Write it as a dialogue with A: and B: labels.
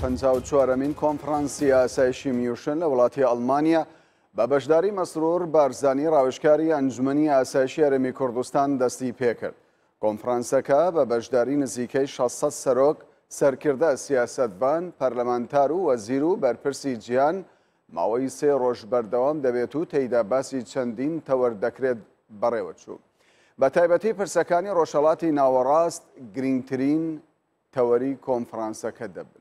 A: چوارەمین کۆنفرانسی یاسایشی میوشن لە وڵاتی ئەلمانیا بە بەشداری مەسرور بارزانانی ڕاوشکاری ئەنجومی ئاسایشی ئەرمی کوردستان دەستی پێکرد. کۆنفرانسەکە بە بەشداری نزیکەی 600 سەرۆک سەرکردە سیاستبان پەرلەمانتار و وەزیر و بەرپرسی گیان ماوەی سێ ڕۆژ بەردەوام دەبێت و تێیدا باسی چەندین تەوەردەکرێت بەڕێوەچوو. بە تایبەتی پرسەکانی ڕۆژەڵاتی ناوەڕاست گرنگترین تەوەری کۆنفرانسەکە دەبن.